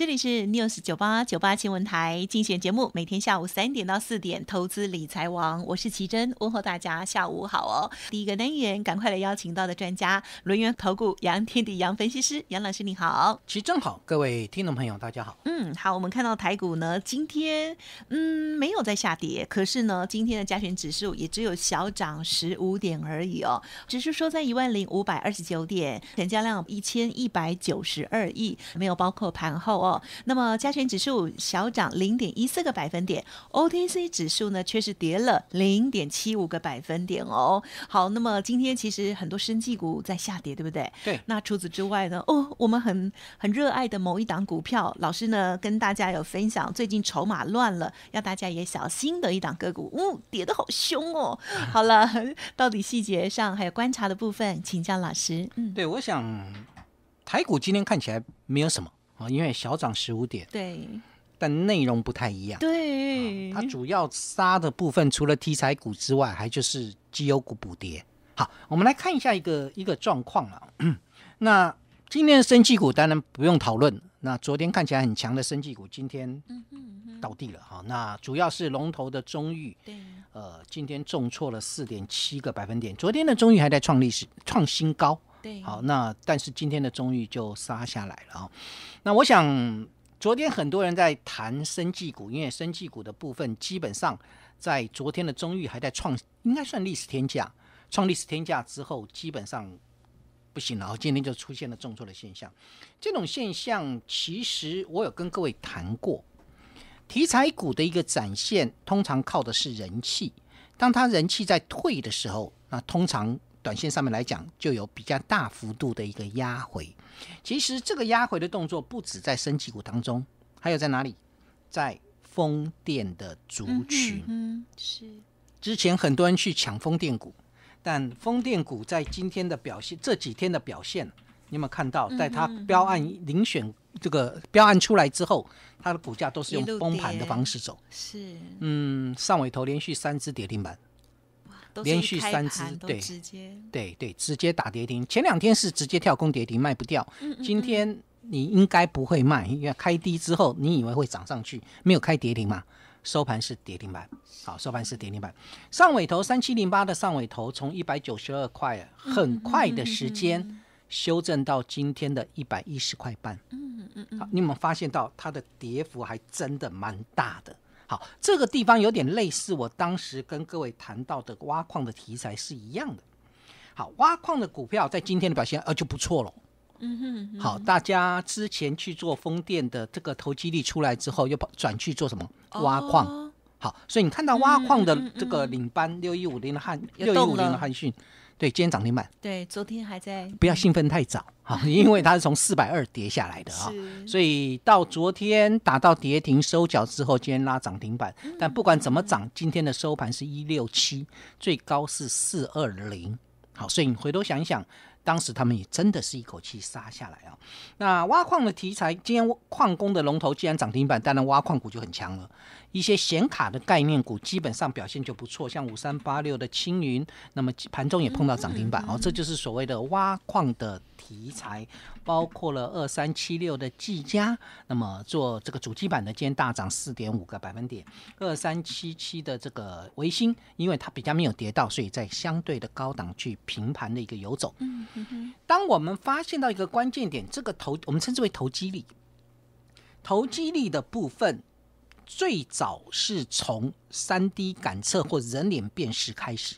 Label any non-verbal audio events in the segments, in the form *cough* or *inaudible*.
这里是 News 九八九八新闻台精选节目，每天下午三点到四点，投资理财王，我是奇珍，问候大家下午好哦。第一个单元，赶快来邀请到的专家，轮源投顾杨天地杨分析师杨老师，你好。奇珍好，各位听众朋友大家好。嗯，好，我们看到台股呢今天，嗯，没有在下跌，可是呢，今天的加权指数也只有小涨十五点而已哦，只是说在一万零五百二十九点，成交量一千一百九十二亿，没有包括盘后哦。那么加权指数小涨零点一四个百分点，OTC 指数呢却是跌了零点七五个百分点哦。好，那么今天其实很多生技股在下跌，对不对？对。那除此之外呢？哦，我们很很热爱的某一档股票，老师呢跟大家有分享，最近筹码乱了，要大家也小心的一档个股。哦，跌的好凶哦。*laughs* 好了，到底细节上还有观察的部分，请教老师。嗯，对我想，台股今天看起来没有什么。啊，因为小涨十五点，对，但内容不太一样，对，它主要杀的部分除了题材股之外，还就是绩优股补跌。好，我们来看一下一个一个状况啊。*clears throat* 那今天的升绩股当然不用讨论，那昨天看起来很强的升绩股，今天嗯嗯倒地了哈。那主要是龙头的中裕，对，呃，今天重挫了四点七个百分点。昨天的中裕还在创历史创新高。对，好，那但是今天的中遇就杀下来了啊。那我想，昨天很多人在谈生技股，因为生技股的部分基本上在昨天的中遇还在创，应该算历史天价，创历史天价之后，基本上不行了。今天就出现了重挫的现象。这种现象其实我有跟各位谈过，题材股的一个展现，通常靠的是人气，当它人气在退的时候，那通常。短线上面来讲，就有比较大幅度的一个压回。其实这个压回的动作不止在升级股当中，还有在哪里？在风电的族群。嗯，是。之前很多人去抢风电股，但风电股在今天的表现，这几天的表现，你有没有看到？在它标案遴选这个标案出来之后，它的股价都是用崩盘的方式走。是。嗯，上尾头连续三只跌停板。连续三只，对对对，直接打跌停。前两天是直接跳空跌停，卖不掉。今天你应该不会卖，因为开低之后，你以为会涨上去，没有开跌停嘛？收盘是跌停板，好，收盘是跌停板。上尾头三七零八的上尾头，从一百九十二块，很快的时间修正到今天的一百一十块半。嗯嗯嗯，好，你有发现到它的跌幅还真的蛮大的。好，这个地方有点类似我当时跟各位谈到的挖矿的题材是一样的。好，挖矿的股票在今天的表现呃就不错了。嗯哼。好，大家之前去做风电的这个投机力出来之后，又转去做什么挖矿？好，所以你看到挖矿的这个领班六一五零的汉六一五零的汉逊。对，今天涨停板。对，昨天还在。不要兴奋太早哈，因为它是从四百二跌下来的啊，*laughs* 所以到昨天打到跌停收脚之后，今天拉涨停板。但不管怎么涨，今天的收盘是一六七，最高是四二零。好，所以你回头想一想。当时他们也真的是一口气杀下来啊！那挖矿的题材，今天矿工的龙头既然涨停板，当然挖矿股就很强了。一些显卡的概念股基本上表现就不错，像五三八六的青云，那么盘中也碰到涨停板哦。这就是所谓的挖矿的题材，包括了二三七六的技嘉，那么做这个主机板的今天大涨四点五个百分点。二三七七的这个维新，因为它比较没有跌到，所以在相对的高档去平盘的一个游走。嗯。当我们发现到一个关键点，这个投我们称之为投机力，投机力的部分最早是从三 D 感测或人脸辨识开始，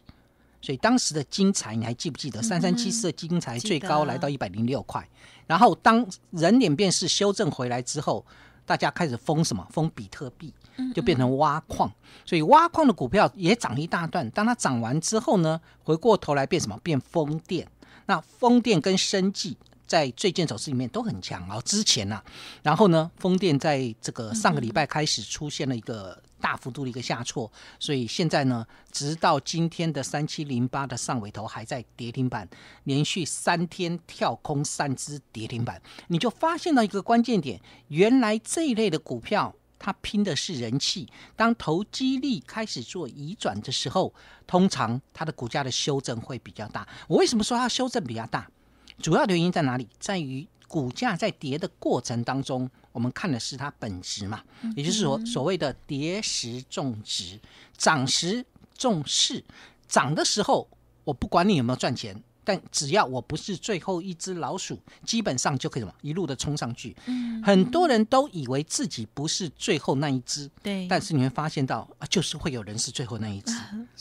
所以当时的金财，你还记不记得？三三七四的金财最高来到一百零六块，然后当人脸辨识修正回来之后，大家开始封什么？封比特币，就变成挖矿，所以挖矿的股票也涨一大段。当它涨完之后呢，回过头来变什么？变风电。那风电跟生计在最近走势里面都很强啊。之前呢，然后呢，风电在这个上个礼拜开始出现了一个大幅度的一个下挫，所以现在呢，直到今天的三七零八的上尾头还在跌停板，连续三天跳空三只跌停板，你就发现了一个关键点，原来这一类的股票。它拼的是人气，当投机力开始做移转的时候，通常它的股价的修正会比较大。我为什么说它修正比较大？主要的原因在哪里？在于股价在跌的过程当中，我们看的是它本质嘛，也就是说所谓的跌时重值，涨时重视，涨的时候我不管你有没有赚钱。但只要我不是最后一只老鼠，基本上就可以什么一路的冲上去。很多人都以为自己不是最后那一只，对。但是你会发现到，就是会有人是最后那一只。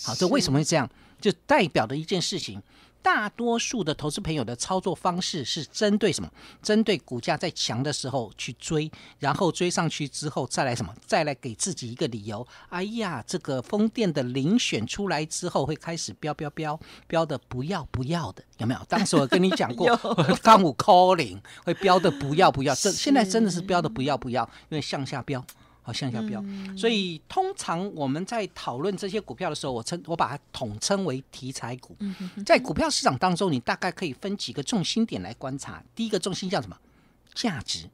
好，这为什么会这样？就代表的一件事情。大多数的投资朋友的操作方式是针对什么？针对股价在强的时候去追，然后追上去之后再来什么？再来给自己一个理由。哎呀，这个风电的遴选出来之后会开始飙飙飙飙的不要不要的，有没有？当时我跟你讲过，刚 *laughs* 五 call i n g 会飙的不要不要，这现在真的是飙的不要不要，因为向下飙。好，向下标，所以通常我们在讨论这些股票的时候，我称我把它统称为题材股。在股票市场当中，你大概可以分几个重心点来观察。第一个重心叫什么？价值。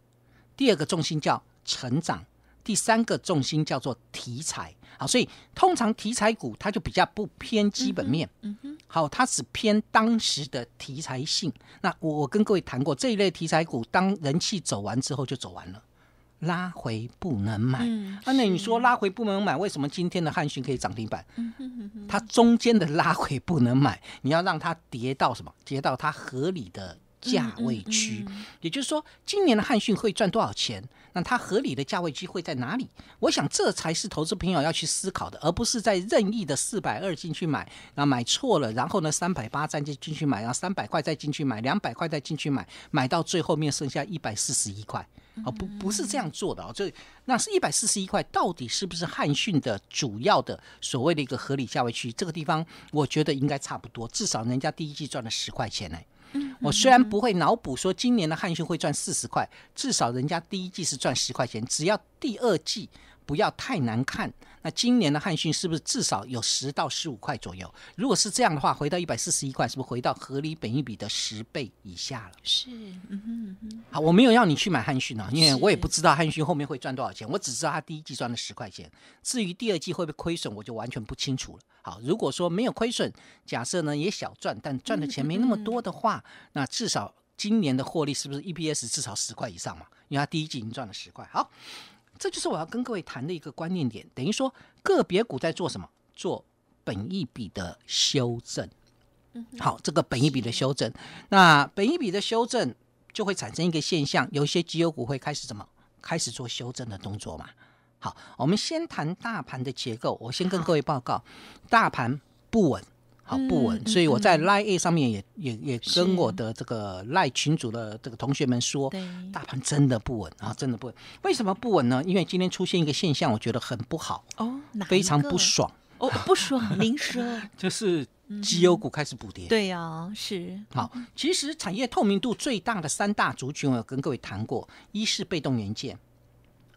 第二个重心叫成长。第三个重心叫做题材。好，所以通常题材股它就比较不偏基本面。嗯哼。好，它只偏当时的题材性。那我我跟各位谈过，这一类题材股，当人气走完之后，就走完了。拉回不能买，啊，那你说拉回不能买，为什么今天的汉讯可以涨停板？它中间的拉回不能买，你要让它跌到什么？跌到它合理的。价位区，也就是说，今年的汉逊会赚多少钱？那它合理的价位区会在哪里？我想，这才是投资朋友要去思考的，而不是在任意的四百二进去买，那买错了，然后呢三百八再进进去买，然后三百块再进去买，两百块再进去买，买到最后面剩下一百四十一块。哦，不，不是这样做的啊！这那是一百四十一块，到底是不是汉逊的主要的所谓的一个合理价位区？这个地方，我觉得应该差不多，至少人家第一季赚了十块钱呢。我虽然不会脑补说今年的汉逊会赚四十块，至少人家第一季是赚十块钱，只要第二季不要太难看。那今年的汉逊是不是至少有十到十五块左右？如果是这样的话，回到一百四十一块，是不是回到合理本益比的十倍以下了？是，嗯哼。好，我没有要你去买汉逊啊，因为我也不知道汉逊后面会赚多少钱。我只知道他第一季赚了十块钱，至于第二季会不会亏损，我就完全不清楚了。好，如果说没有亏损，假设呢也小赚，但赚的钱没那么多的话，那至少今年的获利是不是 EPS 至少十块以上嘛？因为他第一季已经赚了十块。好。这就是我要跟各位谈的一个观念点，等于说个别股在做什么？做本一笔的修正，好，这个本一笔的修正，那本一笔的修正就会产生一个现象，有些绩优股会开始怎么开始做修正的动作嘛？好，我们先谈大盘的结构，我先跟各位报告，大盘不稳。好不稳，所以我在 Line 上面也也也跟我的这个 Line 群组的这个同学们说，大盘真的不稳，啊，真的不稳，为什么不稳呢？因为今天出现一个现象，我觉得很不好哦，非常不爽哦，不爽，您说 *laughs* 就是基优股开始补跌，对呀，是好。其实产业透明度最大的三大族群，我有跟各位谈过，一是被动元件。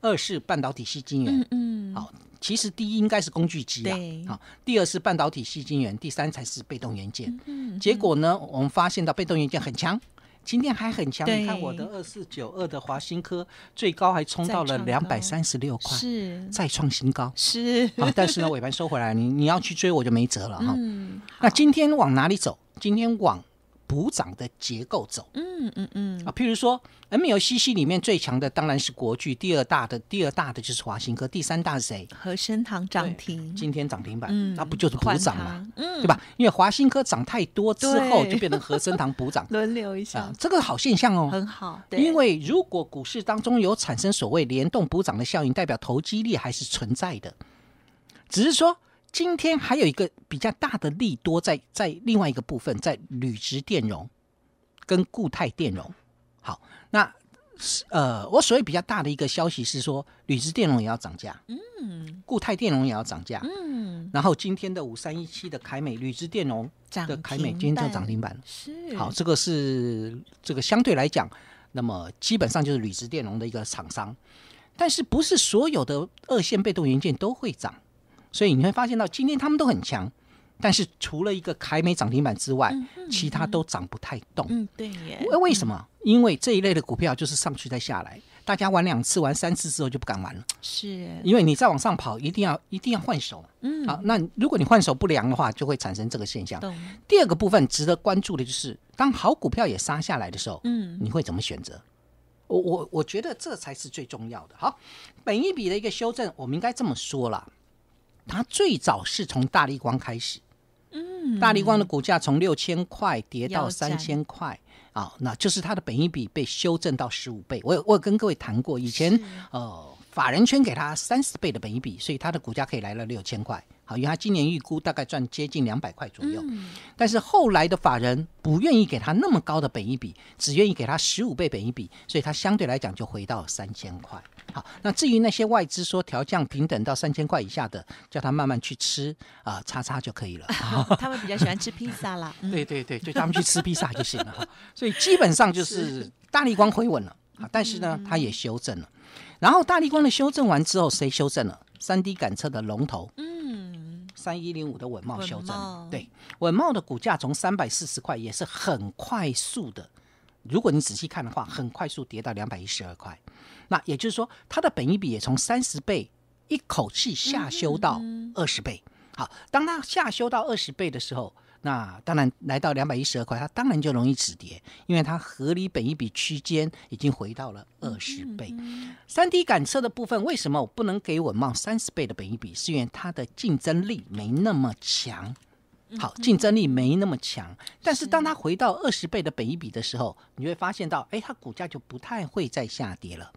二是半导体吸金源，嗯嗯，好，其实第一应该是工具机啊，好，第二是半导体吸金源，第三才是被动元件。结果呢，我们发现到被动元件很强，今天还很强。你看我的二四九二的华新科，最高还冲到了两百三十六块，是再创新高，是。好，但是呢，尾盘收回来，你你要去追我就没辙了哈。嗯、那今天往哪里走？今天往。补涨的结构走，嗯嗯嗯啊，譬如说，M L C C 里面最强的当然是国巨，第二大的第二大的就是华兴科，第三大是谁？和生堂涨停，今天涨停板，那不就是补涨嘛，对吧？因为华兴科涨太多之后，就变成和生堂补涨，*laughs* 轮流一下，这个好现象哦，很好。因为如果股市当中有产生所谓联动补涨的效应，代表投机力还是存在的，只是说。今天还有一个比较大的利多，在在另外一个部分，在铝质电容跟固态电容。好，那呃，我所谓比较大的一个消息是说，铝质电容也要涨价，嗯，固态电容也要涨价，嗯。然后今天的五三一七的凯美铝质电容的凯美今天就涨停板，是好，这个是这个相对来讲，那么基本上就是铝质电容的一个厂商，但是不是所有的二线被动元件都会涨。所以你会发现到今天他们都很强，但是除了一个凯美涨停板之外，其他都涨不太动。嗯，对。为什么？因为这一类的股票就是上去再下来，大家玩两次、玩三次之后就不敢玩了。是。因为你再往上跑，一定要一定要换手。嗯。啊，那如果你换手不良的话，就会产生这个现象。第二个部分值得关注的就是，当好股票也杀下来的时候，嗯，你会怎么选择？我我我觉得这才是最重要的。好，本一笔的一个修正，我们应该这么说了。它最早是从大立光开始，嗯，大立光的股价从六千块跌到三千块，啊，那就是它的本一比被修正到十五倍。我有我有跟各位谈过，以前呃，法人圈给他三十倍的本一比，所以它的股价可以来到六千块。好，因为它今年预估大概赚接近两百块左右，但是后来的法人不愿意给他那么高的本一比，只愿意给他十五倍本一比，所以它相对来讲就回到三千块。好，那至于那些外资说调降平等到三千块以下的，叫他慢慢去吃啊，叉叉就可以了。*laughs* 他们比较喜欢吃披萨啦。对对对，就他们去吃披萨就行了。所以基本上就是大力光回稳了，但是呢，它也修正了。然后大力光的修正完之后，谁修正了？三 D 赶车的龙头，嗯，三一零五的稳茂修正，对，稳茂的股价从三百四十块也是很快速的。如果你仔细看的话，很快速跌到两百一十二块，那也就是说它的本益比也从三十倍一口气下修到二十倍。好，当它下修到二十倍的时候，那当然来到两百一十二块，它当然就容易止跌，因为它合理本益比区间已经回到了二十倍。三 D 赶车的部分，为什么我不能给稳茂三十倍的本益比？是因为它的竞争力没那么强。好，竞争力没那么强，但是当它回到二十倍的本一比的时候，你会发现到，哎，它股价就不太会再下跌了。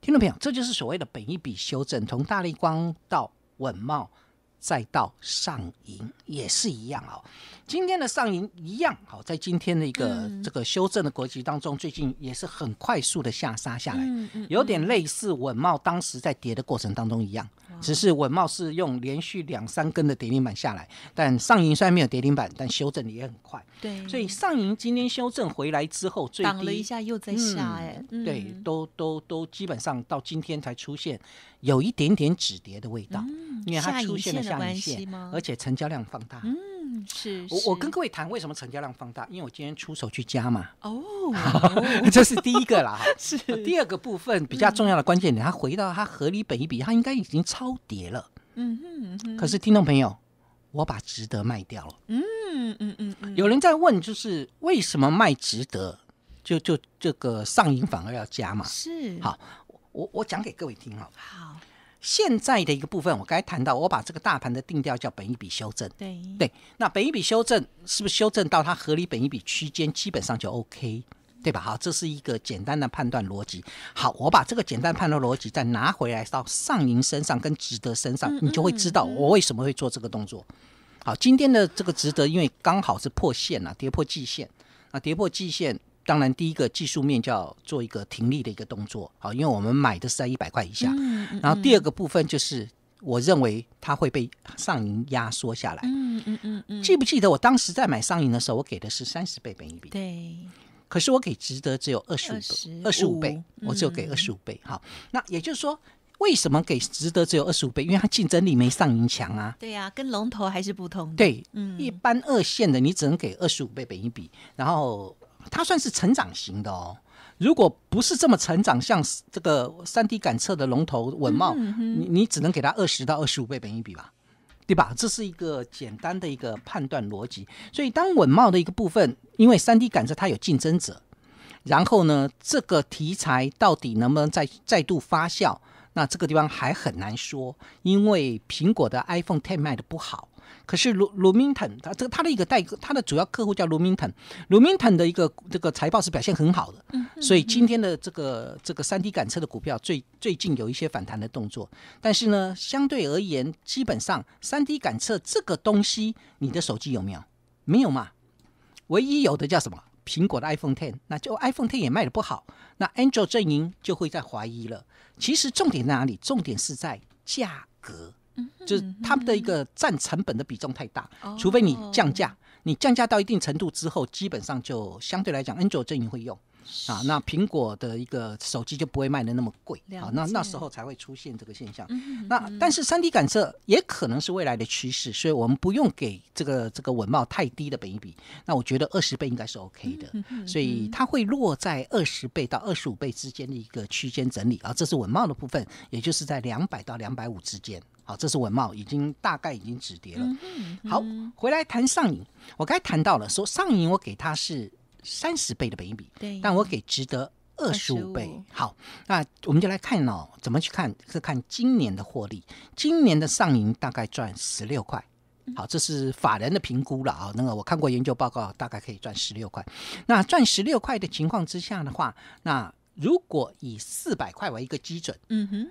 听众朋友，这就是所谓的本一比修正，从大力光到稳茂，再到上银。也是一样哦。今天的上银一样哦，在今天的一个这个修正的格局当中，最近也是很快速的下杀下来，有点类似稳茂当时在跌的过程当中一样，只是稳茂是用连续两三根的跌停板下来，但上银虽然没有跌停板，但修正的也很快。对，所以上银今天修正回来之后，最低了一下又在下，哎，对，都都都基本上到今天才出现有一点点止跌的味道，因为它出现了下影线而且成交量放。大嗯是，我我跟各位谈为什么成交量放大，因为我今天出手去加嘛。哦，*laughs* 这是第一个啦。*laughs* 是第二个部分比较重要的关键点，他回到他合理本一笔，他应该已经超跌了。嗯嗯。可是听众朋友，我把值得卖掉了。嗯嗯嗯有人在问，就是为什么卖值得，就就这个上影反而要加嘛？是。好，我我讲给各位听哦。好。现在的一个部分，我该谈到，我把这个大盘的定调叫本一笔修正。对对，那本一笔修正是不是修正到它合理本一笔区间，基本上就 OK，对吧？好，这是一个简单的判断逻辑。好，我把这个简单判断逻辑再拿回来到上银身上跟值得身上，你就会知道我为什么会做这个动作。好，今天的这个值得，因为刚好是破线了，跌破季线，啊，跌破季线。当然，第一个技术面叫做一个停利的一个动作，好，因为我们买的是在一百块以下。嗯嗯。然后第二个部分就是，我认为它会被上云压缩下来。嗯嗯嗯嗯。记不记得我当时在买上云的时候，我给的是三十倍本一比。对。可是我给值得只有二十五倍，二十五倍，我只有给二十五倍。好，那也就是说，为什么给值得只有二十五倍？因为它竞争力没上银强啊。对呀，跟龙头还是不同的。对，嗯，一般二线的你只能给二十五倍本一比，然后。它算是成长型的哦。如果不是这么成长，像这个三 D 感测的龙头稳茂，你你只能给它二十到二十五倍本盈比吧，对吧？这是一个简单的一个判断逻辑。所以当稳茂的一个部分，因为三 D 感测它有竞争者，然后呢，这个题材到底能不能再再度发酵，那这个地方还很难说，因为苹果的 iPhone Ten 卖的不好。可是卢卢明腾，他这个他的一个代客，他的主要客户叫卢明腾，卢明腾的一个这个财报是表现很好的，所以今天的这个这个三 D 感测的股票最最近有一些反弹的动作，但是呢，相对而言，基本上三 D 感测这个东西，你的手机有没有？没有嘛？唯一有的叫什么？苹果的 iPhone Ten，那就 iPhone Ten 也卖的不好，那 Android 阵营就会在怀疑了。其实重点在哪里？重点是在价格。就是他们的一个占成本的比重太大，除非你降价，你降价到一定程度之后，基本上就相对来讲，安卓阵营会用啊，那苹果的一个手机就不会卖的那么贵啊，那那时候才会出现这个现象。那但是三 D 感测也可能是未来的趋势，所以我们不用给这个这个稳帽太低的本一比，那我觉得二十倍应该是 OK 的，所以它会落在二十倍到二十五倍之间的一个区间整理啊，这是稳帽的部分，也就是在两百到两百五之间。好，这是文茂已经大概已经止跌了。好，回来谈上影，我刚才谈到了，说上影我给它是三十倍的倍比，但我给值得二十五倍。好，那我们就来看哦，怎么去看？是看今年的获利，今年的上影大概赚十六块。好，这是法人的评估了啊。那个我看过研究报告，大概可以赚十六块。那赚十六块的情况之下的话，那如果以四百块为一个基准，嗯哼。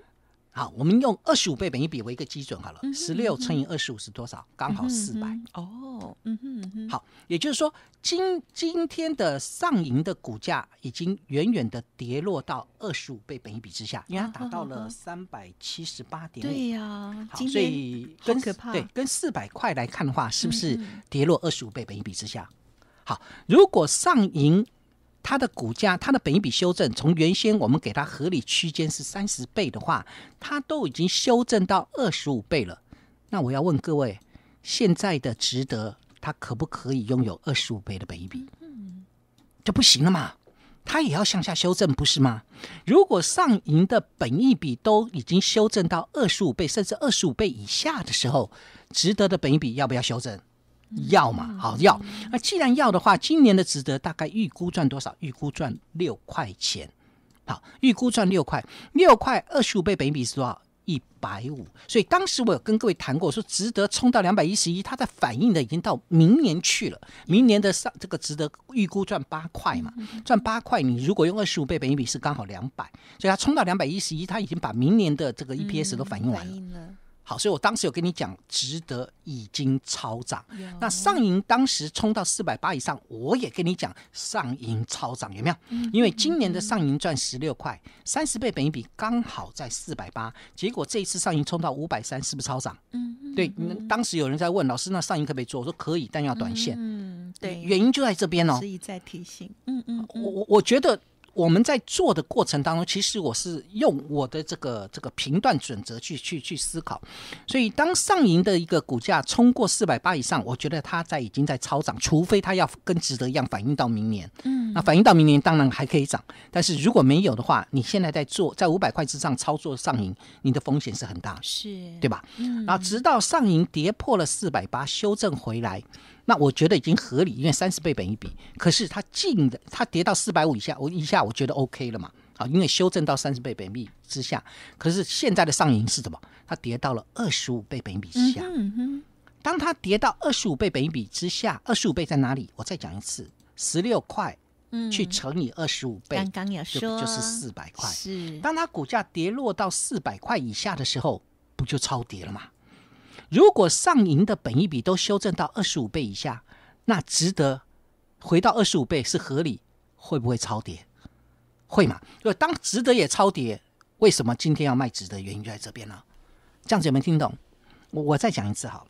好，我们用二十五倍本益比为一个基准好了，十六乘以二十五是多少？刚好四百。哦，嗯哼，好，也就是说今今天的上银的股价已经远远的跌落到二十五倍本益比之下，因为它达到了三百七十八点。对呀，所以跟可怕对跟四百块来看的话，是不是跌落二十五倍本益比之下？好，如果上银。它的股价，它的本一比修正，从原先我们给它合理区间是三十倍的话，它都已经修正到二十五倍了。那我要问各位，现在的值得它可不可以拥有二十五倍的本一比？嗯，就不行了嘛？它也要向下修正，不是吗？如果上银的本一比都已经修正到二十五倍，甚至二十五倍以下的时候，值得的本一比要不要修正？要嘛好要，那既然要的话，今年的值得大概预估赚多少？预估赚六块钱，好，预估赚六块，六块二十五倍倍比是多少？一百五。所以当时我有跟各位谈过，说值得冲到两百一十一，它的反应的已经到明年去了。明年的上这个值得预估赚八块嘛，赚八块，你如果用二十五倍倍比是刚好两百，所以它冲到两百一十一，它已经把明年的这个 EPS 都反应完了。好，所以我当时有跟你讲，值得已经超涨。那上银当时冲到四百八以上，我也跟你讲，上银超涨有没有？因为今年的上银赚十六块，三十倍本一比刚好在四百八，结果这一次上银冲到五百三，是不是超涨？嗯嗯，对。当时有人在问老师，那上银可不可以做？我说可以，但要短线。嗯对，原因就在这边哦。所以再提醒，嗯嗯，我我我觉得。我们在做的过程当中，其实我是用我的这个这个评断准则去去去思考。所以当上银的一个股价冲过四百八以上，我觉得它在已经在超涨，除非它要跟值得一样反映到明年。嗯，那反映到明年当然还可以涨，但是如果没有的话，你现在在做在五百块之上操作上银，你的风险是很大，是对吧？嗯，然后直到上银跌破了四百八，修正回来。那我觉得已经合理，因为三十倍本一比，可是它进的，它跌到四百五以下，我一下我觉得 OK 了嘛，好，因为修正到三十倍本一比之下，可是现在的上影是什么？它跌到了二十五倍本一比下，当它跌到二十五倍本一比之下，二十五倍在哪里？我再讲一次，十六块去乘以二十五倍，刚刚有说就是四百块，是当它股价跌落到四百块以下的时候，不就超跌了吗？如果上银的本一比都修正到二十五倍以下，那值得回到二十五倍是合理？会不会超跌？会嘛？就当值得也超跌，为什么今天要卖值得？原因就在这边了。这样子有没有听懂？我我再讲一次哈，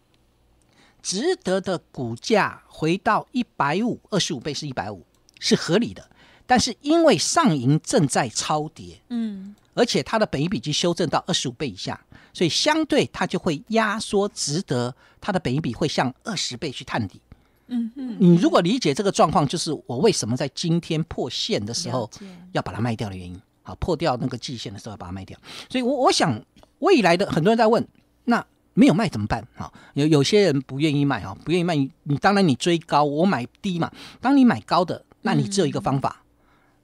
值得的股价回到一百五，二十五倍是一百五，是合理的。但是因为上银正在超跌，嗯，而且它的本一比已经修正到二十五倍以下。所以相对它就会压缩，值得它的本一比会向二十倍去探底。嗯嗯，你如果理解这个状况，就是我为什么在今天破线的时候要把它卖掉的原因。好，破掉那个季线的时候要把它卖掉。所以，我我想未来的很多人在问，那没有卖怎么办？好，有有些人不愿意卖哈，不愿意卖，你当然你追高，我买低嘛。当你买高的，那你只有一个方法，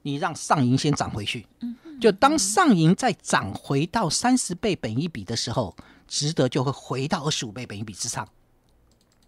你让上银先涨回去。嗯。就当上银再涨回到三十倍本一比的时候，值得就会回到二十五倍本一比之上，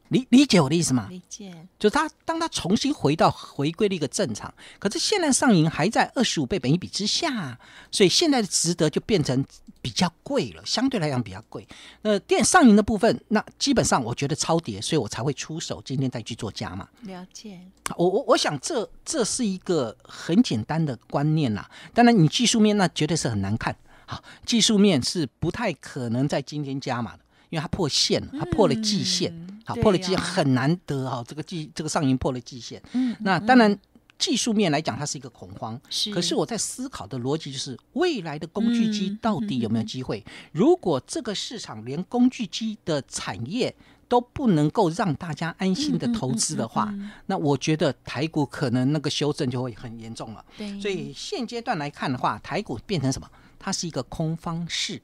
理理解我的意思吗？理解。就它，当它重新回到回归的一个正常，可是现在上银还在二十五倍本一比之下，所以现在的值得就变成。比较贵了，相对来讲比较贵。那电上银的部分，那基本上我觉得超跌，所以我才会出手，今天再去做加嘛。了解。我我我想这这是一个很简单的观念呐。当然你技术面那绝对是很难看好，技术面是不太可能在今天加码的，因为它破线了，它破了季线，好破了季很难得哈，这个季这个上行破了季线。嗯。那当然。技术面来讲，它是一个恐慌。是。可是我在思考的逻辑就是，未来的工具机到底有没有机会？如果这个市场连工具机的产业都不能够让大家安心的投资的话，那我觉得台股可能那个修正就会很严重了。对。所以现阶段来看的话，台股变成什么？它是一个空方式。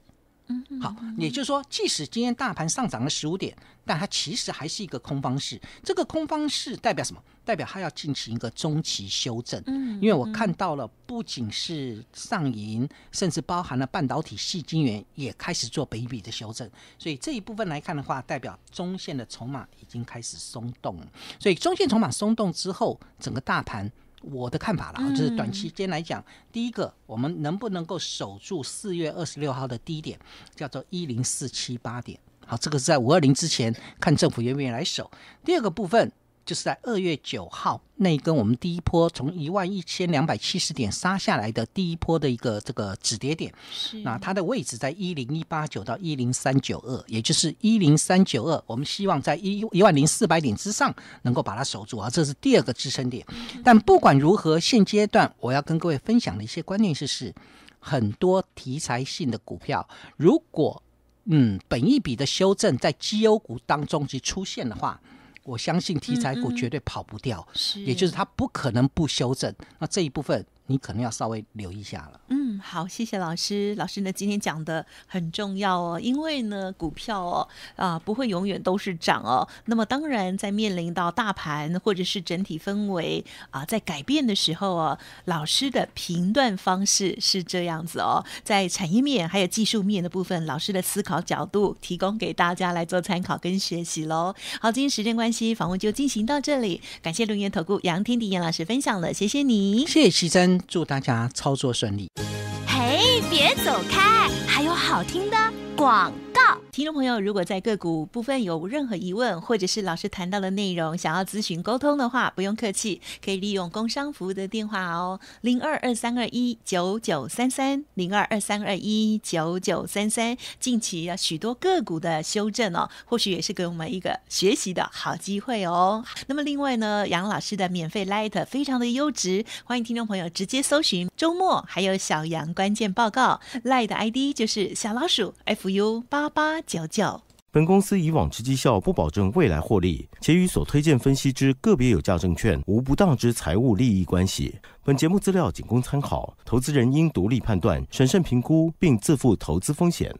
嗯。好，也就是说，即使今天大盘上涨了十五点，但它其实还是一个空方式。这个空方式代表什么？代表它要进行一个中期修正，嗯，因为我看到了不仅是上银，甚至包含了半导体、细晶元也开始做 baby 的修正，所以这一部分来看的话，代表中线的筹码已经开始松动。所以中线筹码松动之后，整个大盘我的看法了，就是短期间来讲，第一个，我们能不能够守住四月二十六号的低点，叫做一零四七八点，好，这个是在五二零之前看政府愿不愿意来守。第二个部分。就是在二月九号那一根我们第一波从一万一千两百七十点杀下来的第一波的一个这个止跌点，是那它的位置在一零一八九到一零三九二，也就是一零三九二。我们希望在一一万零四百点之上能够把它守住啊，这是第二个支撑点。但不管如何，现阶段我要跟各位分享的一些观念是：是很多题材性的股票，如果嗯本一笔的修正在绩优股当中去出现的话。我相信题材股绝对跑不掉，也就是它不可能不修正。那这一部分。你可能要稍微留意一下了。嗯，好，谢谢老师。老师呢，今天讲的很重要哦，因为呢，股票哦，啊，不会永远都是涨哦。那么，当然在面临到大盘或者是整体氛围啊在改变的时候哦，老师的评断方式是这样子哦，在产业面还有技术面的部分，老师的思考角度提供给大家来做参考跟学习喽。好，今天时间关系，访问就进行到这里。感谢绿叶投顾杨天迪杨老师分享了，谢谢你，谢谢徐生。祝大家操作顺利！嘿，别走开，还有好听的广告。听众朋友，如果在个股部分有任何疑问，或者是老师谈到的内容想要咨询沟通的话，不用客气，可以利用工商服务的电话哦，零二二三二一九九三三，零二二三二一九九三三。近期啊，许多个股的修正哦，或许也是给我们一个学习的好机会哦。那么另外呢，杨老师的免费 Light 非常的优质，欢迎听众朋友直接搜寻周末，还有小杨关键报告，Light ID 就是小老鼠 fu 八八。教教本公司以往之绩效不保证未来获利，且与所推荐分析之个别有价证券无不当之财务利益关系。本节目资料仅供参考，投资人应独立判断、审慎评估，并自负投资风险。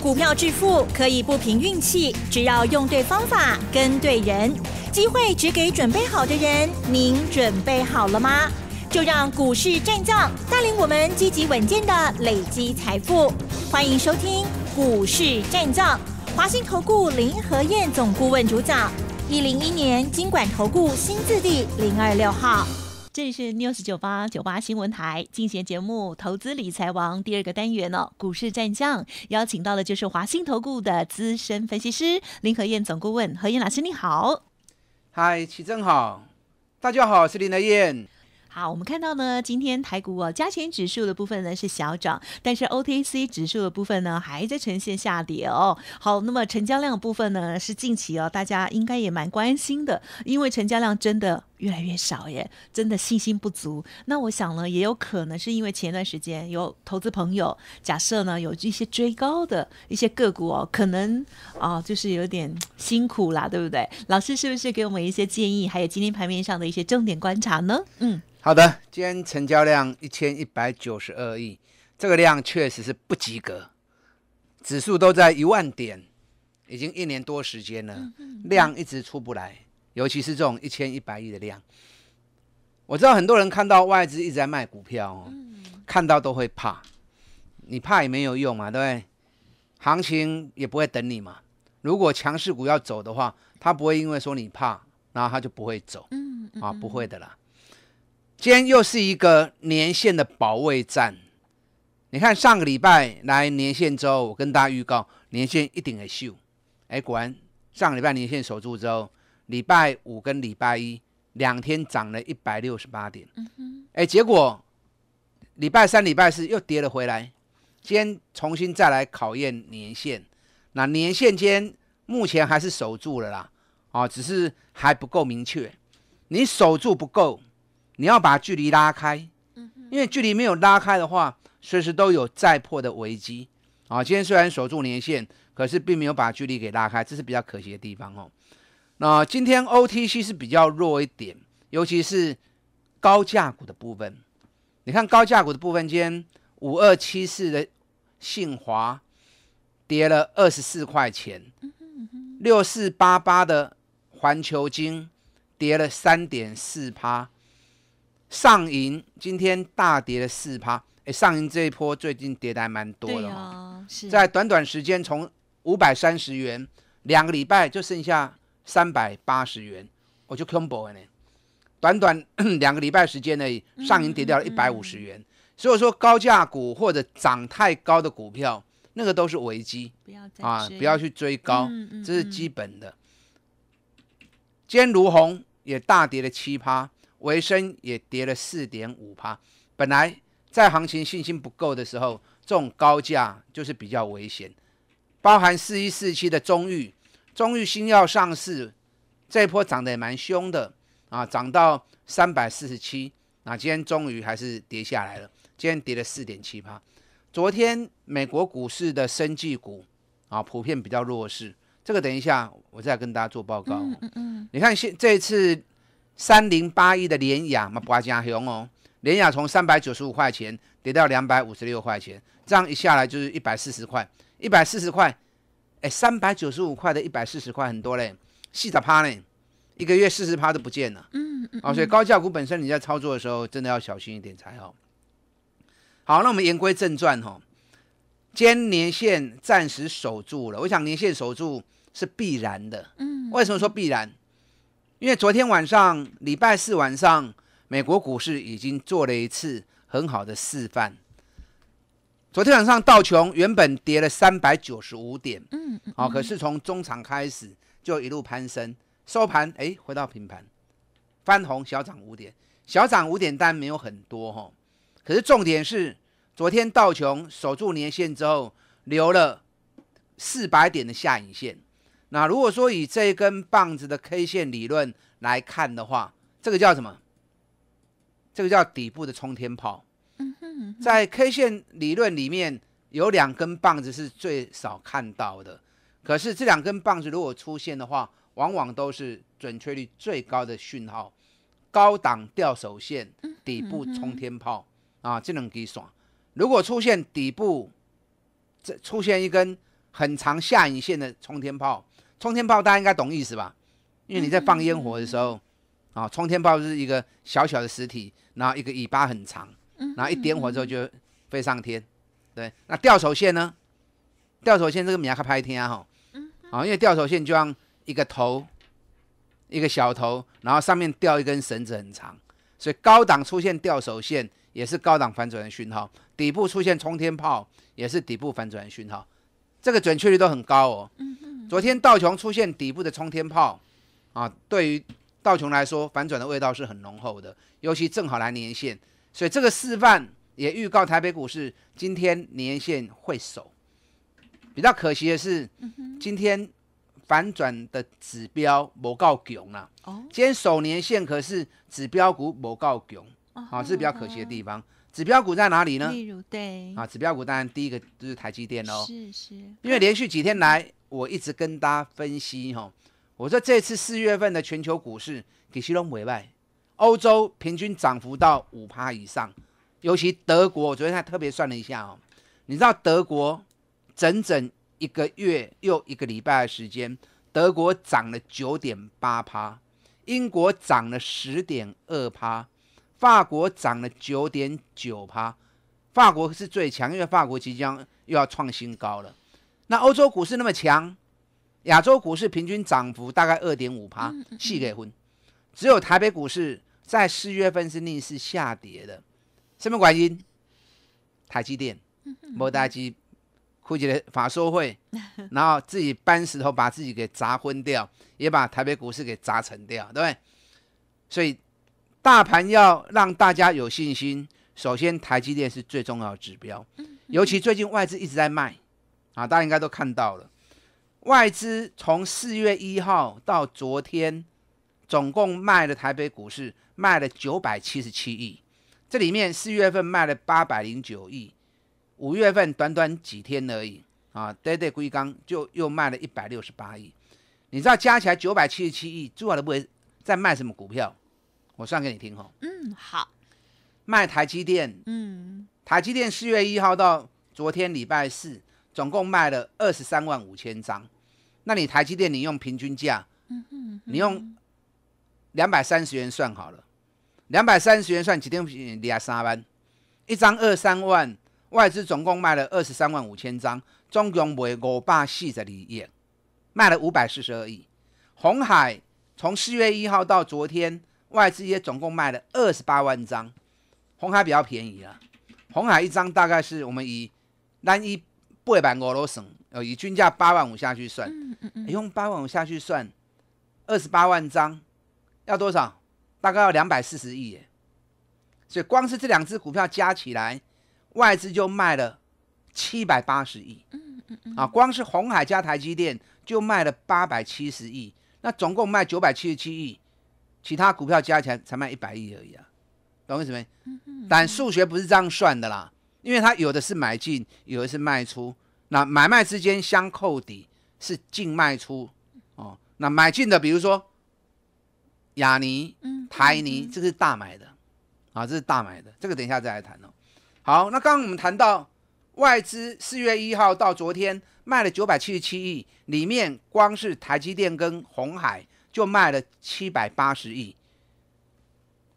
股票致富可以不凭运气，只要用对方法、跟对人，机会只给准备好的人。您准备好了吗？就让股市战将带领我们积极稳健的累积财富。欢迎收听股市战将》，华兴投顾林和燕总顾问主讲。一零一年经管投顾新字第零二六号。这里是 news 九八九八新闻台进行节目投资理财王第二个单元了。股市战将邀请到的就是华兴投顾的资深分析师林和燕总顾问，何燕老师你好。嗨，起正好，大家好，我是林和燕。好，我们看到呢，今天台股哦，加权指数的部分呢是小涨，但是 OTC 指数的部分呢还在呈现下跌哦。好，那么成交量部分呢是近期哦，大家应该也蛮关心的，因为成交量真的。越来越少耶，真的信心不足。那我想呢，也有可能是因为前一段时间有投资朋友，假设呢有一些追高的一些个股哦，可能啊就是有点 *tsk* 辛苦啦，对不对？老师是不是给我们一些建议？还有今天盘面上的一些重点观察呢？嗯，好的，今天成交量一千一百九十二亿，这个量确实是不及格，指数都在一万点，已经一年多时间了，量一直出不来。尤其是这种一千一百亿的量，我知道很多人看到外资一直在卖股票，哦，看到都会怕，你怕也没有用嘛，对不对？行情也不会等你嘛。如果强势股要走的话，他不会因为说你怕，然后他就不会走。啊，不会的啦。今天又是一个年限的保卫战。你看上个礼拜来年线之后，我跟大家预告年线一定会秀，哎，果然上个礼拜年线守住之后。礼拜五跟礼拜一两天涨了一百六十八点，哎，结果礼拜三、礼拜四又跌了回来。今天重新再来考验年限，那年限间目前还是守住了啦，啊，只是还不够明确。你守住不够，你要把距离拉开，因为距离没有拉开的话，随时都有再破的危机。啊，今天虽然守住年限，可是并没有把距离给拉开，这是比较可惜的地方哦。那今天 OTC 是比较弱一点，尤其是高价股的部分。你看高价股的部分，今天五二七四的信华跌了二十四块钱，六四八八的环球金跌了三点四趴。上银今天大跌了四趴，哎，上银这一波最近跌的还蛮多的嘛，在短短时间从五百三十元，两个礼拜就剩下。三百八十元，我就 combo 呢，短短 *clears throat* 两个礼拜时间内，上影跌掉了一百五十元。所以说高价股或者涨太高的股票，那个都是危机，啊，不要去追高，这是基本的。坚如红也大跌了七趴，维生也跌了四点五趴。本来在行情信心不够的时候，这种高价就是比较危险，包含四一四七的中裕。终于新药上市，这一波涨得也蛮凶的啊，涨到三百四十七啊，今天终于还是跌下来了，今天跌了四点七八。昨天美国股市的生技股啊，普遍比较弱势，这个等一下我再跟大家做报告。嗯嗯，你看现这一次三零八一的联雅嘛，不加熊哦，联雅从三百九十五块钱跌到两百五十六块钱，这样一下来就是一百四十块，一百四十块。哎，三百九十五块的，一百四十块很多嘞，四的趴呢，一个月四十趴都不见了。嗯嗯。哦，所以高价股本身你在操作的时候，真的要小心一点才好。好，那我们言归正传哈，今年线暂时守住了，我想年线守住是必然的。嗯。为什么说必然？因为昨天晚上礼拜四晚上，美国股市已经做了一次很好的示范。昨天晚上道琼原本跌了三百九十五点，嗯，好，可是从中场开始就一路攀升，收盘哎回到平盘，翻红小涨五点，小涨五点但没有很多哈，可是重点是昨天道琼守住年线之后留了四百点的下影线，那如果说以这根棒子的 K 线理论来看的话，这个叫什么？这个叫底部的冲天炮。在 K 线理论里面，有两根棒子是最少看到的。可是这两根棒子如果出现的话，往往都是准确率最高的讯号。高档吊手线，底部冲天炮啊，这能给爽。如果出现底部这出现一根很长下影线的冲天炮，冲天炮大家应该懂意思吧？因为你在放烟火的时候啊，冲天炮是一个小小的实体，然后一个尾巴很长。然后一点火之后就飞上天，对。那吊手线呢？吊手线这个米要开拍天哈，嗯，啊，因为吊手线就像一个头，一个小头，然后上面吊一根绳子很长，所以高档出现吊手线也是高档反转的讯号，底部出现冲天炮也是底部反转的讯号，这个准确率都很高哦。昨天道琼出现底部的冲天炮，啊，对于道琼来说，反转的味道是很浓厚的，尤其正好来年线。所以这个示范也预告台北股市今天年线会守。比较可惜的是，今天反转的指标不够囧了。哦。今天守年线可是指标股不够囧，啊是比较可惜的地方。指标股在哪里呢？例如对。啊，指标股当然第一个就是台积电喽。是是。因为连续几天来，我一直跟大家分析哈，我说这次四月份的全球股市给形容委外。欧洲平均涨幅到五趴以上，尤其德国，昨天还特别算了一下哦。你知道德国整整一个月又一个礼拜的时间，德国涨了九点八趴，英国涨了十点二趴，法国涨了九点九趴，法国是最强，因为法国即将又要创新高了。那欧洲股市那么强，亚洲股市平均涨幅大概二点五趴，细给分？只有台北股市在四月份是逆势下跌的，什么原因？台积电、摩大基、富基的法说会，*laughs* 然后自己搬石头把自己给砸昏掉，也把台北股市给砸沉掉，对对？所以大盘要让大家有信心，首先台积电是最重要的指标，尤其最近外资一直在卖啊，大家应该都看到了，外资从四月一号到昨天。总共卖了台北股市卖了九百七十七亿，这里面四月份卖了八百零九亿，五月份短短几天而已啊，跌跌归刚就又卖了一百六十八亿。你知道加起来九百七十七亿，最好的不会在卖什么股票？我算给你听哦。嗯，好，卖台积电。嗯，台积电四月一号到昨天礼拜四，总共卖了二十三万五千张。那你台积电，你用平均价，嗯哼，你用。两百三十元算好了，两百三十元算几天？两三万，一张二三万，外资总共卖了二十三万五千张，总共卖五百四十二亿，卖了五百四十二亿。红海从四月一号到昨天，外资也总共卖了二十八万张，红海比较便宜啊，红海一张大概是我们以单一八百俄罗斯呃，以均价八万五下去算，用八万五下去算，二十八万张。要多少？大概要两百四十亿，所以光是这两只股票加起来，外资就卖了七百八十亿。嗯嗯嗯。啊，光是红海加台积电就卖了八百七十亿，那总共卖九百七十七亿，其他股票加起来才卖一百亿而已啊，懂为什么没？嗯嗯。但数学不是这样算的啦，因为它有的是买进，有的是卖出，那买卖之间相扣抵是净卖出哦。那买进的，比如说。雅尼、嗯，台尼，这是大买的，啊，这是大买的，这个等一下再来谈哦。好，那刚刚我们谈到外资四月一号到昨天卖了九百七十七亿，里面光是台积电跟红海就卖了七百八十亿。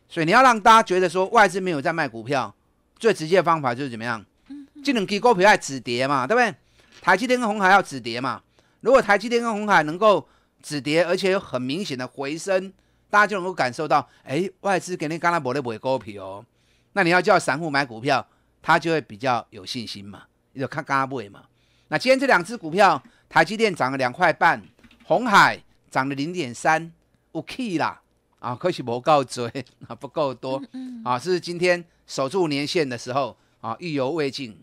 所以你要让大家觉得说外资没有在卖股票，最直接的方法就是怎么样？嗯嗯，就能机构要止跌嘛，对不对？台积电跟红海要止跌嘛。如果台积电跟红海能够止跌，而且有很明显的回升。大家就能够感受到，哎，外资给那刚拉伯勒买股票哦，那你要叫散户买股票，他就会比较有信心嘛，就看干拉伯嘛。那今天这两只股票，台积电涨了两块半，红海涨了零点三有 k 啦，啊，可惜不够追 *laughs* 啊，不够多，啊，是今天守住年限的时候啊，意犹未尽，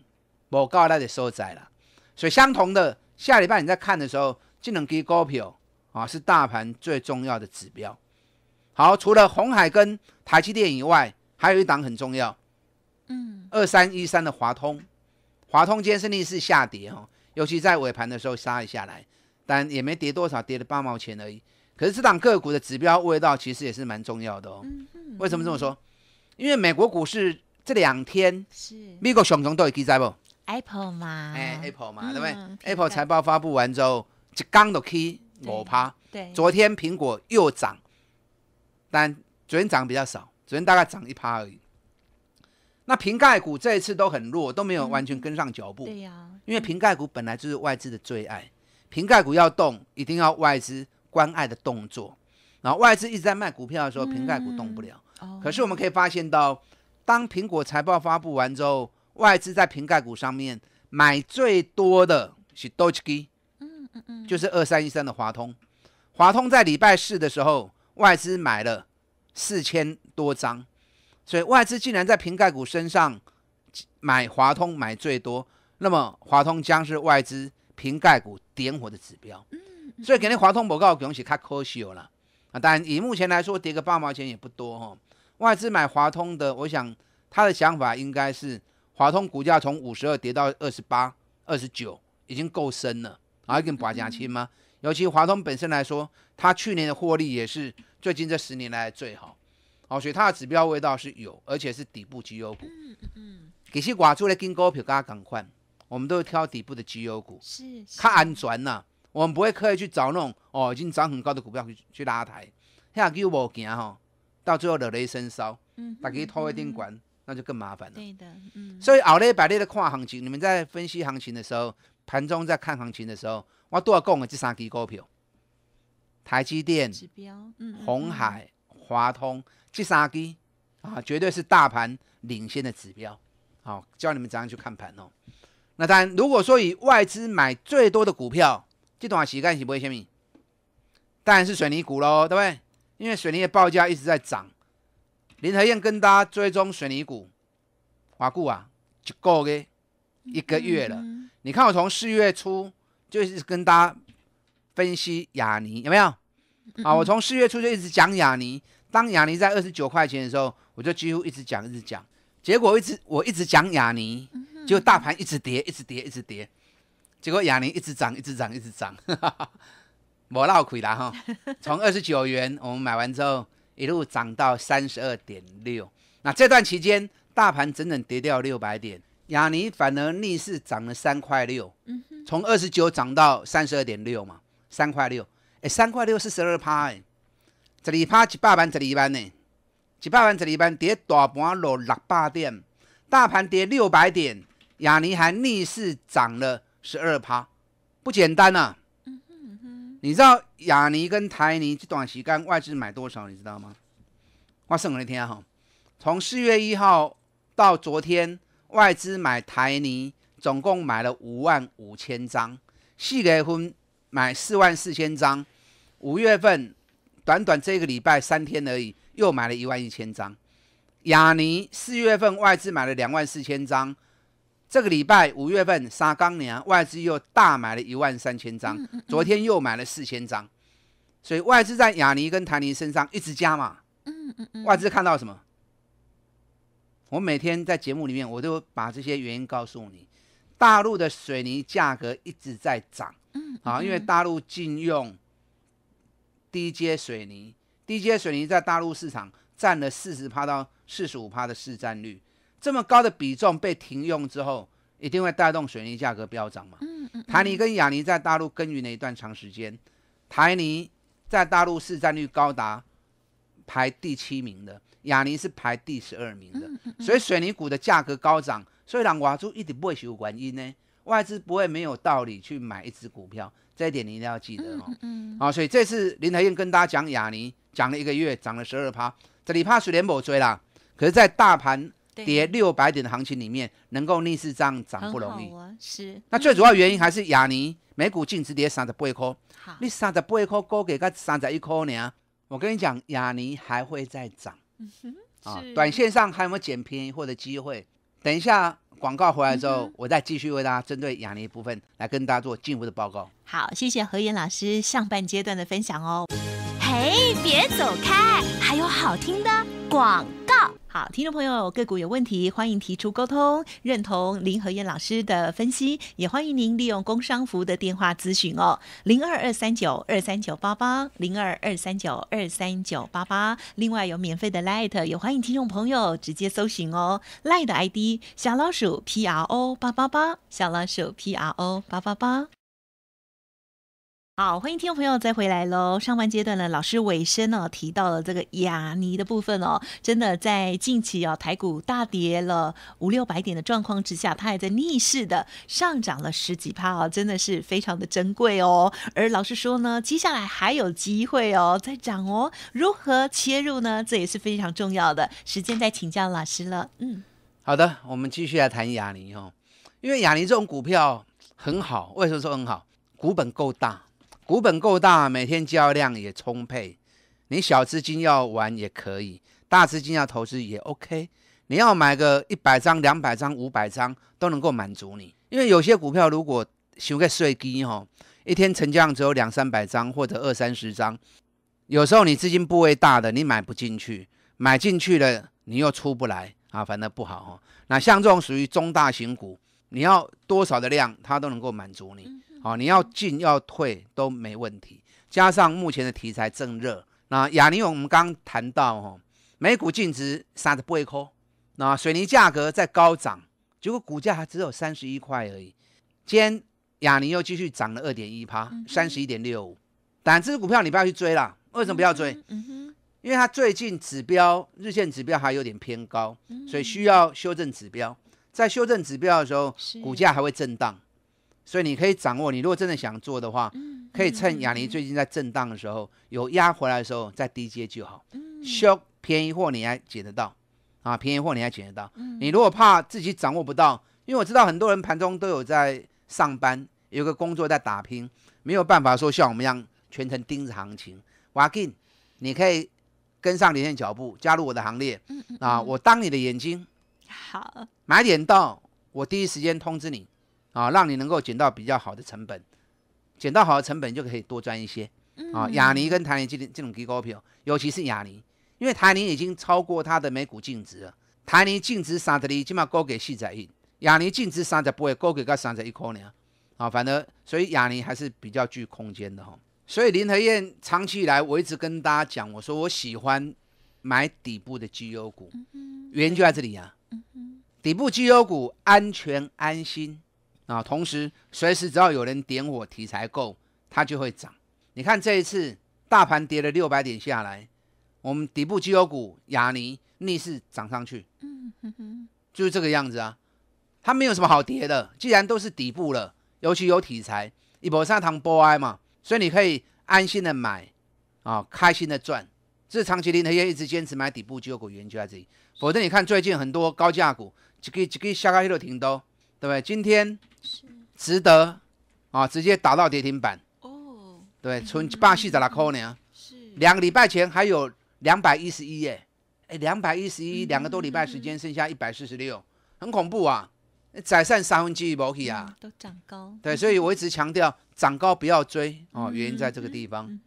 不够那得收窄了。所以相同的下礼拜你在看的时候，智能给股票啊，是大盘最重要的指标。好，除了红海跟台积电以外，还有一档很重要，嗯，二三一三的华通，华通今天是逆势下跌哈，尤其在尾盘的时候杀一下来，但也没跌多少，跌了八毛钱而已。可是这档个股的指标味道其实也是蛮重要的哦。为什么这么说？因为美国股市这两天是，美国熊熊都有记载不？Apple 嘛，哎，Apple 嘛，对不对？Apple 财报发布完之后，一刚都 K 我趴，对，昨天苹果又涨。三昨天涨比较少，昨天大概涨一趴而已。那瓶盖股这一次都很弱，都没有完全跟上脚步。对呀，因为瓶盖股本来就是外资的最爱，瓶盖股要动，一定要外资关爱的动作。然后外资一直在卖股票的时候，瓶盖股动不了。可是我们可以发现到，当苹果财报发布完之后，外资在瓶盖股上面买最多的是 o 只基，嗯嗯嗯，就是二三一三的华通。华通在礼拜四的时候。外资买了四千多张，所以外资竟然在瓶盖股身上买华通买最多，那么华通将是外资瓶盖股点火的指标。所以今天华通报告不用去看可惜了啊。但以目前来说跌个八毛钱也不多哈。外资买华通的，我想他的想法应该是华通股价从五十二跌到二十八、二十九已经够深了，还跟国家亲吗？尤其华通本身来说，它去年的获利也是最近这十年来最好，哦，所以它的指标味道是有，而且是底部绩优股。嗯嗯嗯。这些寡住的金股票，赶快，我们都会挑底部的绩优股。是。它安全呐，我们不会刻意去找那种哦已经涨很高的股票去去拉抬，吓旧无行哈，到最后惹雷生烧，嗯，大家拖一定管，那就更麻烦了。对的，嗯。所以熬利百利的看行情，你们在分析行情的时候，盘中在看行情的时候。我都要讲的这三支股票：台积电、指标、嗯、红海、华通，这三支啊，绝对是大盘领先的指标。好，教你们怎样去看盘哦。那当然，如果说以外资买最多的股票，这段时间是不危险吗？当然是水泥股喽，对不对？因为水泥的报价一直在涨。林和燕跟大家追踪水泥股，华固啊，就够的，一个月了。你看，我从四月初。就是跟大家分析雅尼有没有啊？我从四月初就一直讲雅尼，当雅尼在二十九块钱的时候，我就几乎一直讲一直讲，结果一直我一直讲雅尼，结果大盘一直跌，一直跌，一直跌，结果雅尼一直涨，一直涨，一直涨，我捞亏了哈。从二十九元我们买完之后，一路涨到三十二点六。那这段期间，大盘整整跌掉六百点，雅尼反而逆势涨了三块六。从二十九涨到三十二点六嘛，三块六，哎，三块六是十二趴，十二趴一百万十二万呢，一百万十二万跌大盘落六百点，大盘跌六百点，亚尼还逆势涨了十二趴，不简单呐。你知道亚尼跟台尼这段时间外资买多少？你知道吗？我上回那天哈，从四月一号到昨天，外资买台尼。总共买了五万五千张，四月份买四万四千张，五月份短短这个礼拜三天而已，又买了一万一千张。亚尼四月份外资买了两万四千张，这个礼拜五月份沙钢年外资又大买了一万三千张，昨天又买了四千张。所以外资在亚尼跟台尼身上一直加码。外资看到什么？我每天在节目里面，我都把这些原因告诉你。大陆的水泥价格一直在涨，嗯，因为大陆禁用低阶水泥，低阶水泥在大陆市场占了四十趴到四十五趴的市占率，这么高的比重被停用之后，一定会带动水泥价格飙涨嘛。嗯嗯，台泥跟亚泥在大陆耕耘了一段长时间，台泥在大陆市占率高达排第七名的，亚泥是排第十二名的，所以水泥股的价格高涨。所以让外资一直不会有原因呢？外资不会没有道理去买一只股票，这一点你一定要记得哦。嗯。啊，所以这次林台燕跟大家讲雅尼，讲了一个月，涨了十二趴，这里怕水连不追啦。可是，在大盘跌六百点的行情里面，能够逆势样涨不容易啊。是。那最主要原因还是雅尼每股净值跌三十八块，你三十八块高给它三十一块呢？我跟你讲，雅尼还会再涨。嗯哼。啊，短线上还有没有捡便宜或者机会？等一下，广告回来之后，我再继续为大家针对养狸部分来跟大家做进一步的报告。好，谢谢何岩老师上半阶段的分享哦。嘿，别走开，还有好听的广。好，听众朋友，个股有问题欢迎提出沟通，认同林和燕老师的分析，也欢迎您利用工商服的电话咨询哦，零二二三九二三九八八，零二二三九二三九八八。另外有免费的 l i t 也欢迎听众朋友直接搜寻哦 l i t 的 ID 小老鼠 P R O 八八八，小老鼠 P R O 八八八。好，欢迎听众朋友再回来喽。上半阶段呢，老师尾声呢提到了这个亚尼的部分哦，真的在近期哦台股大跌了五六百点的状况之下，它还在逆势的上涨了十几趴哦，真的是非常的珍贵哦。而老师说呢，接下来还有机会哦，再涨哦。如何切入呢？这也是非常重要的。时间再请教老师了。嗯，好的，我们继续来谈亚尼哦，因为亚尼这种股票很好，为什么说很好？股本够大。股本够大，每天交易量也充沛。你小资金要玩也可以，大资金要投资也 OK。你要买个一百张、两百张、五百张都能够满足你。因为有些股票如果修个税机哈，一天成交量只有两三百张或者二三十张，有时候你资金部位大的你买不进去，买进去了你又出不来啊，反正不好哈。那像这种属于中大型股，你要多少的量它都能够满足你。哦，你要进要退都没问题，加上目前的题材正热。那亚宁，我们刚谈到哦，美股净值三十不会扣，那水泥价格在高涨，结果股价还只有三十一块而已。今天亚尼又继续涨了二点一趴，三十一点六。五。但这只股票你不要去追啦，为什么不要追？嗯因为它最近指标日线指标还有点偏高，所以需要修正指标。在修正指标的时候，股价还会震荡。所以你可以掌握，你如果真的想做的话，可以趁亚尼最近在震荡的时候，有压回来的时候，在低接就好 s h o p 便宜货你还捡得到，啊，便宜货你还捡得到。你如果怕自己掌握不到，因为我知道很多人盘中都有在上班，有个工作在打拼，没有办法说像我们一样全程盯着行情。Wakin，你可以跟上连线脚步，加入我的行列，啊，我当你的眼睛，好，买点到，我第一时间通知你。啊，让你能够捡到比较好的成本，捡到好的成本就可以多赚一些。啊，亚尼跟台联这这种低股比，尤其是亚尼，因为台联已经超过它的每股净值，台联净值三十厘，起码高给四点一，亚尼净值三十不会高给个三十一块呢。啊，反正所以亚尼还是比较具空间的哈。所以林和燕长期以来我一直跟大家讲，我说我喜欢买底部的绩优股，原因就在这里呀。底部绩优股安全安心。啊，同时随时只要有人点火题材够，它就会涨。你看这一次大盘跌了六百点下来，我们底部绩优股亚尼逆势涨上去，嗯哼哼，就是这个样子啊。它没有什么好跌的，既然都是底部了，尤其有题材，一博沙糖波哀嘛，所以你可以安心的买，啊，开心的赚。这是长麒麟他一直坚持买底部绩优股原因就在这里，否则你看最近很多高价股，一个一个下个一路停都，对不对？今天。值得啊，直接打到跌停板哦。对，从八四在那抠呢，是两个礼拜前还有两百一十一耶，哎，两百一十一，两个多礼拜时间剩下一百四十六，很恐怖啊，再上三分之一没去啊，都长高。对，所以我一直强调长高不要追哦，原因在这个地方。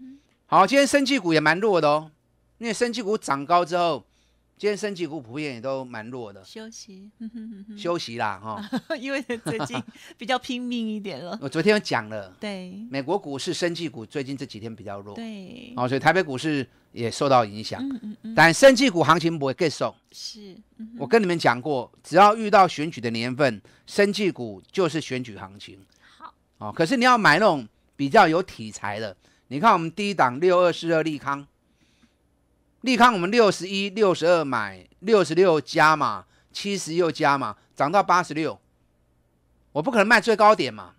好，今天升绩股也蛮弱的哦，因为升绩股长高之后。今天升旗股普遍也都蛮弱的，休息，休息啦哈，*laughs* 因为最近 *laughs* 比较拼命一点了。我昨天讲了，对，美国股市升旗股最近这几天比较弱，对，哦，所以台北股市也受到影响，但升旗股行情不会更瘦，是我跟你们讲过，只要遇到选举的年份，升旗股就是选举行情。好，哦，可是你要买那种比较有题材的，你看我们一档六二四二利康。利康，我们六十一、六十二买，六十六加嘛，七十又加嘛，涨到八十六，我不可能卖最高点嘛，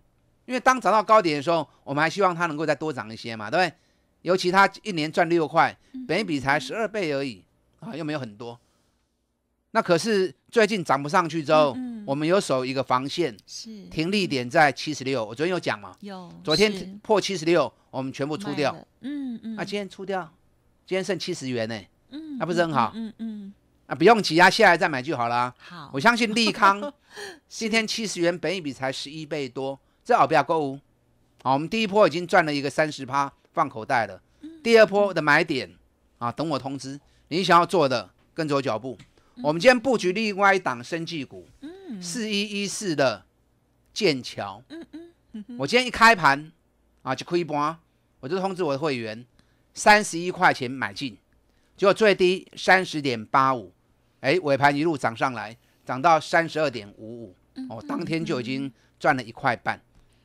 因为当涨到高点的时候，我们还希望它能够再多涨一些嘛，对不对？尤其它一年赚六块，本一比才十二倍而已，啊，又没有很多。那可是最近涨不上去之后，我们有守一个防线，是停利点在七十六。我昨天有讲嘛，有昨天破七十六，我们全部出掉，嗯嗯，那今天出掉。今天剩七十元呢，嗯，那不是很好，嗯嗯，啊，不用急啊，下来再买就好了。好，我相信利康 *laughs* 今天七十元，本一笔才十一倍多，这好不要购物，好，我们第一波已经赚了一个三十趴放口袋了，第二波的买点啊，等我通知，你想要做的跟着我脚步。我们今天布局另外一档生技股，四一一四的剑桥，我今天一开盘啊，一波，盘我就通知我的会员。三十一块钱买进，结果最低三十点八五，哎，尾盘一路涨上来，涨到三十二点五五，哦，当天就已经赚了一块半，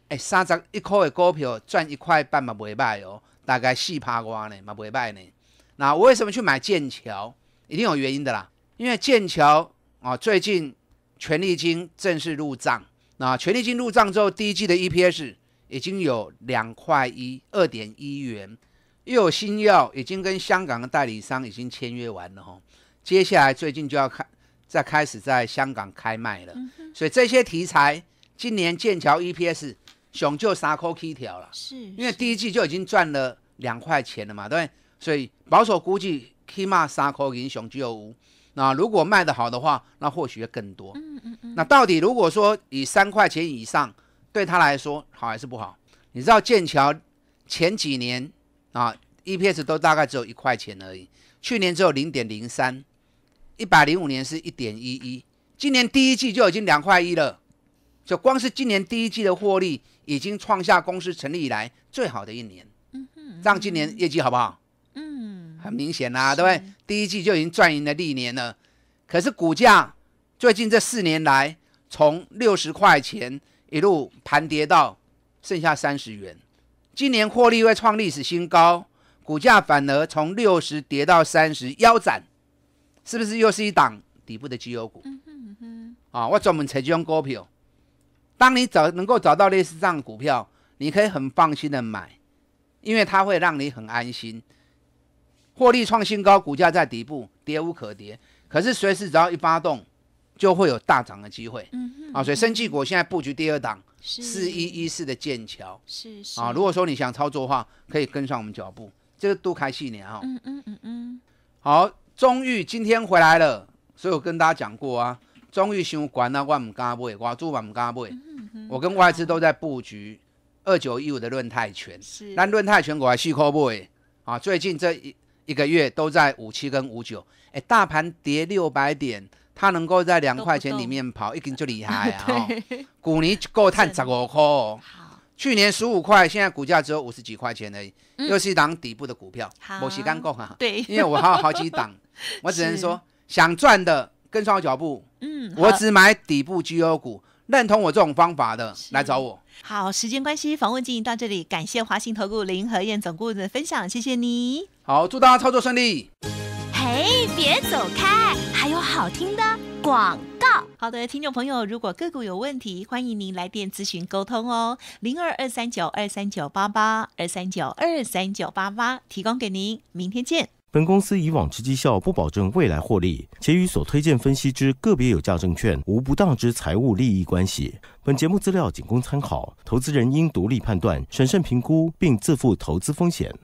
哎，三十一块的股票赚一块半嘛，不歹哦，大概四趴瓜呢，嘛不歹呢。那我为什么去买剑桥？一定有原因的啦，因为剑桥啊，最近权力金正式入账，那权力金入账之后，第一季的 EPS 已经有两块一，二点一元。又有新药已经跟香港的代理商已经签约完了吼，接下来最近就要开再开始在香港开卖了。所以这些题材，今年剑桥 E P S 熊救沙科 K 条了，是因为第一季就已经赚了两块钱了嘛？对，所以保守估计起码沙科英雄就有五。那如果卖的好的话，那或许会更多。嗯嗯嗯。那到底如果说以三块钱以上，对他来说好还是不好？你知道剑桥前几年？啊，EPS 都大概只有一块钱而已，去年只有零点零三，一百零五年是一点一一，今年第一季就已经两块一了，就光是今年第一季的获利，已经创下公司成立以来最好的一年。嗯哼，让今年业绩好不好？嗯，很明显啦，对不对？第一季就已经赚赢了历年了，可是股价最近这四年来，从六十块钱一路盘跌到剩下三十元。今年获利会创历史新高，股价反而从六十跌到三十，腰斩，是不是又是一档底部的绩优股？啊，我专门集用股票，当你找能够找到类似这样股票，你可以很放心的买，因为它会让你很安心。获利创新高，股价在底部跌无可跌，可是随时只要一发动。就会有大涨的机会，嗯哼，啊，所以生技股现在布局第二档四一一四的剑桥，是是，啊，如果说你想操作的话，可以跟上我们脚步，这个杜凯系列啊，嗯嗯嗯嗯，好，终于今天回来了，所以我跟大家讲过啊，中裕先管了，我唔加 b u 我主板唔加 buy，我跟外资都在布局二九一五的论泰拳，是，但论泰拳我还续 call b o y 啊，最近这一一个月都在五七跟五九，哎，大盘跌六百点。他能够在两块钱里面跑一根就厉害啊！股 *laughs* 你够探十五块。去年十五块，现在股价只有五十几块钱而已，又是一档底部的股票。好，我洗干净啊！对，因为我还有好几档，*laughs* 我只能说想赚的跟上我脚步。嗯，我只买底部绩优股，认同我这种方法的来找我。好，时间关系，访问进行到这里，感谢华信投顾林和燕总顾问的分享，谢谢你。好，祝大家操作顺利。哎，别走开，还有好听的广告。好的，听众朋友，如果个股有问题，欢迎您来电咨询沟通哦，零二二三九二三九八八二三九二三九八八，提供给您。明天见。本公司以往之绩效不保证未来获利，且与所推荐分析之个别有价证券无不当之财务利益关系。本节目资料仅供参考，投资人应独立判断、审慎评估，并自负投资风险。